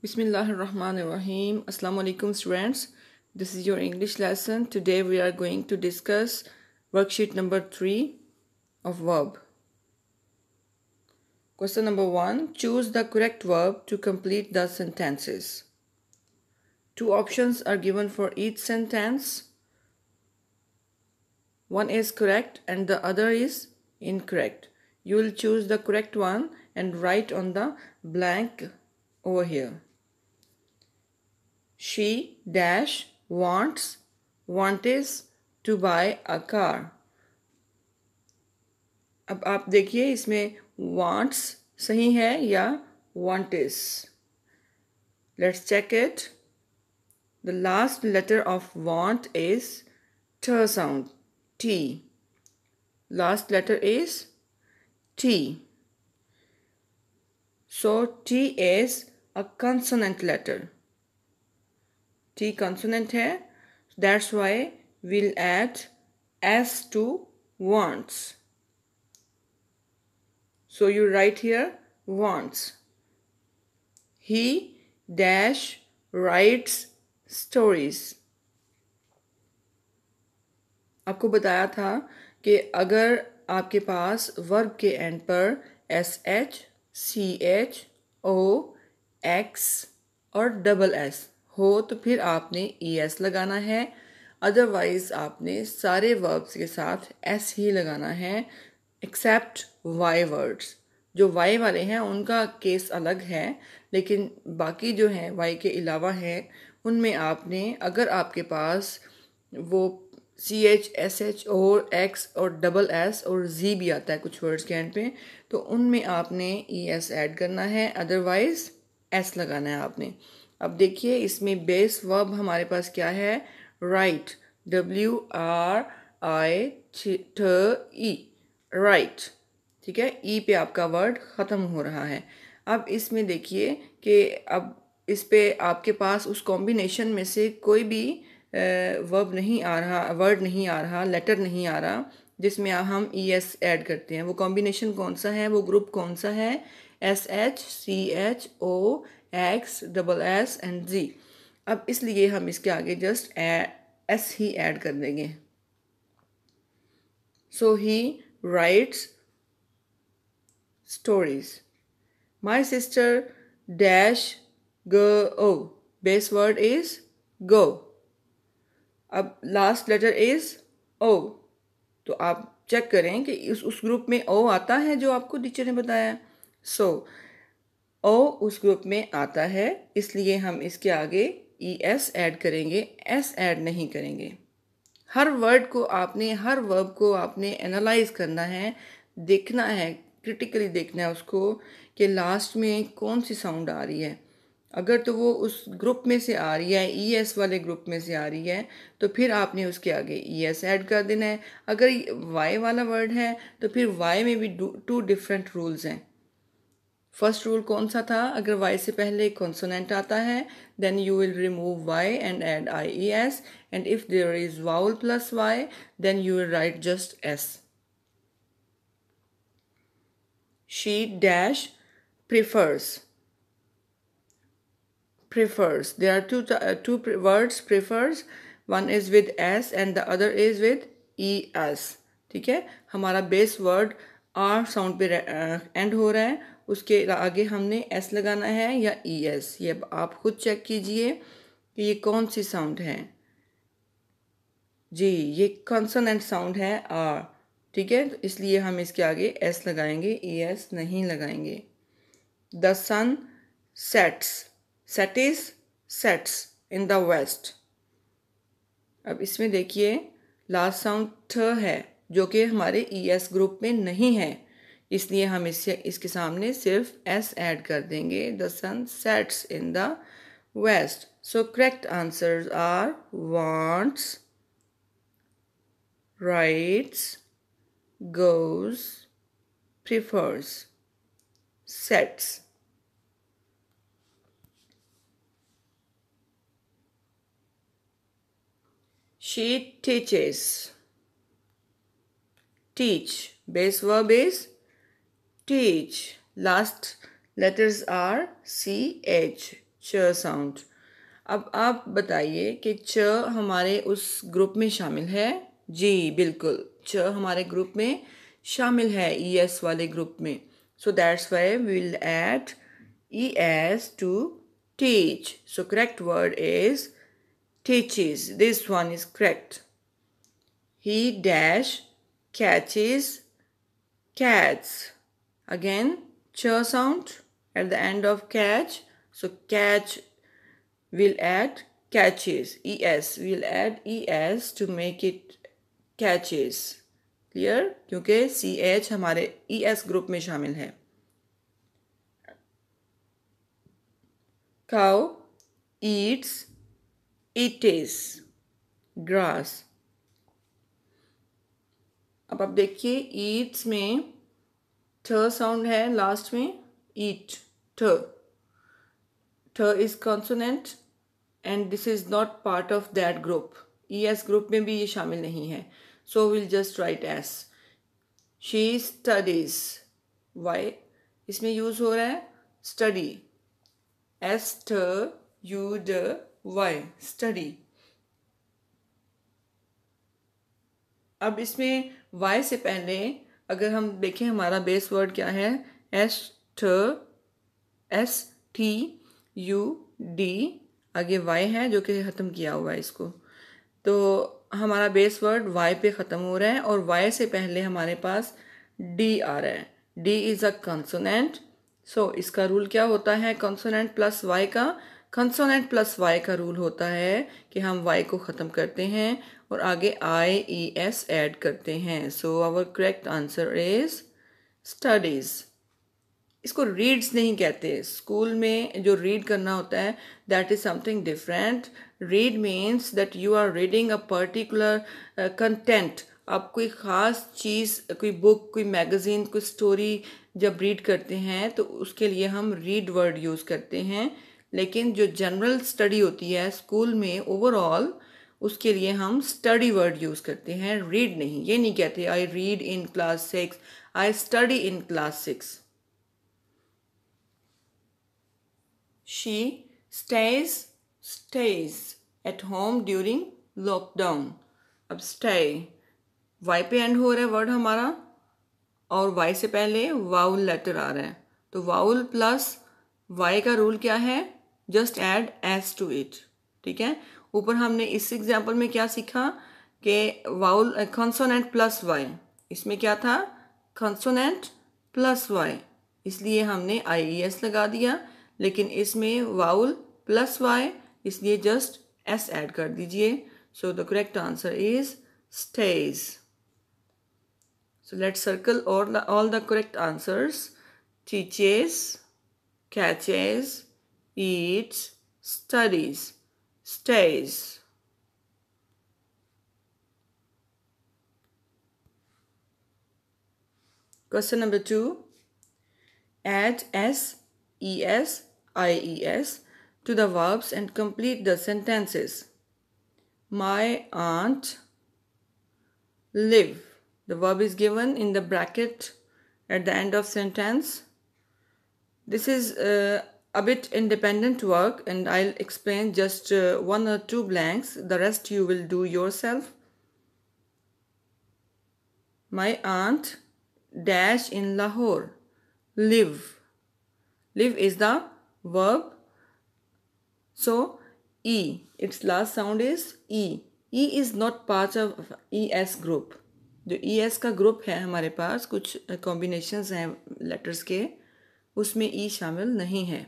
Bismillahirrahmanirrahim. Assalamu alaikum students. This is your English lesson. Today we are going to discuss worksheet number 3 of verb. Question number 1. Choose the correct verb to complete the sentences. Two options are given for each sentence. One is correct and the other is incorrect. You will choose the correct one and write on the blank over here. She dash wants want is to buy a car. अब आप देखिए इसमें wants सही है या want is. Let's check it. The last letter of want is t sound. T. Last letter is T. So T is a consonant letter. T consonant है that's why will add S to wants so you write here wants he dash writes stories आपको बताया था कि अगर आपके पास verb के end पर S H C H O X और डबल एस हो तो फिर आपने ई e एस लगाना है अदरवाइज आपने सारे वर्ब्स के साथ एस ही लगाना है एक्सेप्ट वाई वर्ड्स जो वाई वाले हैं उनका केस अलग है लेकिन बाकी जो हैं वाई के अलावा है उनमें आपने अगर आपके पास वो सी एच एस एच और एक्स और डबल एस और जी भी आता है कुछ वर्ड्स के एंड पे तो उनमें आपने ई एस ऐड करना है अदरवाइज़ एस लगाना है आपने अब देखिए इसमें बेस वर्ब हमारे पास क्या है राइट डब्ल्यू आर आई छ ई राइट ठीक है ई e पे आपका वर्ड ख़त्म हो रहा है अब इसमें देखिए कि अब इस पर आपके पास उस कॉम्बिनेशन में से कोई भी वर्ब नहीं आ रहा वर्ड नहीं आ रहा लेटर नहीं आ रहा जिसमें हम ई एस एड करते हैं वो कॉम्बिनेशन कौन सा है वो ग्रुप कौन सा है S H C H O X double S and G अब इसलिए हम इसके आगे जस्ट एस ही ऐड कर देंगे so he writes stories my sister dash G O base word is go अब लास्ट लेटर इज ओ तो आप चेक करें कि उस उस ग्रुप में ओ आता है जो आपको टीचर ने बताया सो so, ओ उस ग्रुप में आता है इसलिए हम इसके आगे ई एस ऐड करेंगे एस ऐड नहीं करेंगे हर वर्ड को आपने हर वर्ब को आपने एनालाइज करना है देखना है क्रिटिकली देखना है उसको कि लास्ट में कौन सी साउंड आ रही है अगर तो वो उस ग्रुप में से आ रही है ई e एस वाले ग्रुप में से आ रही है तो फिर आपने उसके आगे ई एस ऐड कर देना है अगर वाई वाला वर्ड है तो फिर वाई में भी टू डिफरेंट रूल्स हैं फर्स्ट रूल कौन सा था अगर वाई से पहले एक कॉन्सोनेंट आता है then you will remove Y and add I E S and if there is vowel plus Y then you will write just S she dash prefers prefers there are two uh, two pre words prefers one is with s and the other is with es ठीक है हमारा base word R sound पे end uh, हो रहा है उसके आगे हमने एस लगाना है या ई e एस ये अब आप खुद चेक कीजिए कि ये कौन सी साउंड है जी ये कंसोनेंट साउंड है आर ठीक है तो इसलिए हम इसके आगे एस लगाएंगे ई e एस नहीं लगाएंगे the sun sets set is sets in the west अब इसमें देखिए लास्ट साउंड थ है जो कि हमारे ई एस ग्रुप में नहीं है इसलिए हम इससे इसके सामने सिर्फ एस ऐड कर देंगे the sun sets in the west so correct answer are wants writes goes prefers sets she teaches teach base verb is teach Last letters are C H च sound. अब आप बताइए कि च हमारे उस ग्रुप में शामिल है जी बिल्कुल च हमारे ग्रुप में शामिल है ई e एस वाले ग्रुप में so that's why will add E S to teach so correct word is teaches this one is correct he dash is cats Again, ch sound at the end of catch. So catch will add catches. ES will add ES to make it catches. clear kyunki ch hamare es group mein shamil hai cow eats it is grass अब आप देखिए Yeats में ठ sound है last में eat T T is consonant and this is not part of that group E S group में भी ये शामिल नहीं है so will just write S she studies Y इसमें यूज हो रहा है study S T U D Y study अब इसमें वाई से पहले अगर हम देखें हमारा बेस वर्ड क्या है S T S T U D आगे वाई है जो कि ख़त्म किया हुआ है इसको तो हमारा बेस वर्ड वाई पे ख़त्म हो रहा है और वाई से पहले हमारे पास डी आ रहा है D is a consonant so इसका रूल क्या होता है कंसोनेंट प्लस वाई का कंसोनेंट प्लस वाई का रूल होता है कि हम वाई को ख़त्म करते हैं और आगे आई ई एस एड करते हैं so our correct answer is studies इसको रीड्स नहीं कहते स्कूल में जो रीड करना होता है that is something different read means that you are reading a particular content आप कोई ख़ास चीज़ कोई बुक कोई मैगज़ीन कोई स्टोरी जब रीड करते हैं तो उसके लिए हम रीड वर्ड यूज़ करते हैं लेकिन जो जनरल स्टडी होती है स्कूल में ओवरऑल उसके लिए हम स्टडी वर्ड यूज़ करते हैं रीड नहीं ये नहीं कहते I read in class six I study in class six she stays stays at home during lockdown अब स्टे वाई पे एंड हो रहा है वर्ड हमारा और वाई से पहले वाउल लेटर आ रहा है तो वाउल प्लस वाई का रूल क्या है just add S to it ठीक है ऊपर हमने इस एग्जाम्पल में क्या सीखा कि वाउल कंसोनेंट प्लस वाई इसमें क्या था कंसोनेंट प्लस वाई इसलिए हमने आई ई एस लगा दिया लेकिन इसमें वाउल प्लस वाई इसलिए जस्ट एस ऐड कर दीजिए so the correct answer is stays so let circle और all the correct answers teaches catches eats studies stays. Question number two. Add S, ES, IES to the verbs and complete the sentences. My aunt live. The verb is given in the bracket at the end of sentence. This is uh, a bit independent work and I'll explain just uh, one or two blanks. The rest you will do yourself. My aunt dash in Lahore. Live. Live is the verb. So, E. Its last sound is E. E is not part of ES group. The e s s का group है हमारे पास कुछ combinations हैं letters के उसमें ई शामिल नहीं है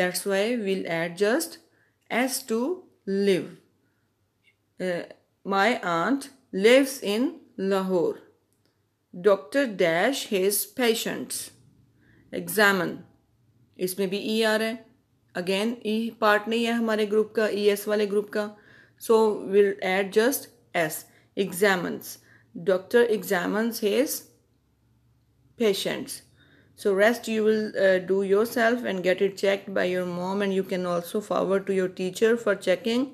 That's why we'll add just S to live. Uh, my aunt lives in Lahore. Doctor dash his patients. Examine. इसमें भी ई आ रहा है अगेन ई पार्ट नहीं है हमारे ग्रुप का ई एस वाले ग्रुप का so will add just s examines doctor examines his patients so rest you will uh, do yourself and get it checked by your mom and you can also forward to your teacher for checking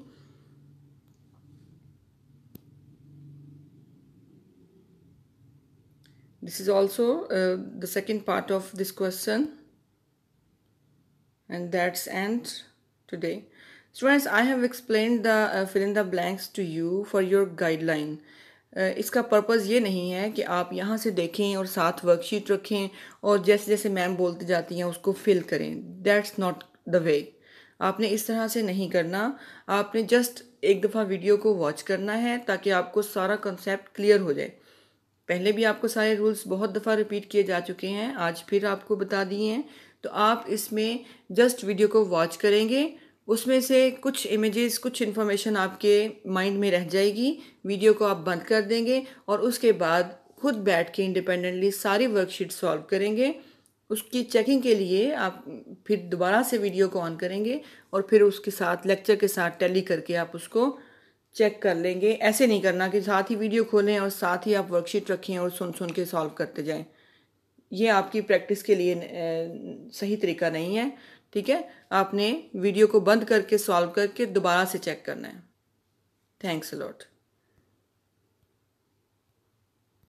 this is also uh, the second part of this question and that's end today students i have explained the uh, fill in the blanks to you for your guideline इसका purpose ये नहीं है कि आप यहाँ से देखें और साथ वर्कशीट रखें और जैसे जैसे मैम बोलती जाती हैं उसको फिल करें दैट्स नॉट द वे आपने इस तरह से नहीं करना आपने जस्ट एक दफ़ा वीडियो को वॉच करना है ताकि आपको सारा कंसेप्ट क्लियर हो जाए पहले भी आपको सारे रूल्स बहुत दफ़ा रिपीट किए जा चुके हैं आज फिर आपको बता दिए हैं तो आप इसमें जस्ट वीडियो को वॉच करेंगे उसमें से कुछ इमेजेस कुछ इन्फॉर्मेशन आपके माइंड में रह जाएगी वीडियो को आप बंद कर देंगे और उसके बाद खुद बैठ के इंडिपेंडेंटली सारी वर्कशीट सॉल्व करेंगे उसकी चेकिंग के लिए आप फिर दोबारा से वीडियो को ऑन करेंगे और फिर उसके साथ लेक्चर के साथ टैली करके आप उसको चेक कर लेंगे ऐसे नहीं करना कि साथ ही वीडियो खोलें और साथ ही आप वर्कशीट रखें और सुन सुन के सॉल्व करते जाएं ये आपकी प्रैक्टिस के लिए सही तरीका नहीं है ठीक है आपने वीडियो को बंद करके सॉल्व करके दोबारा से चेक करना है थैंक्स लॉट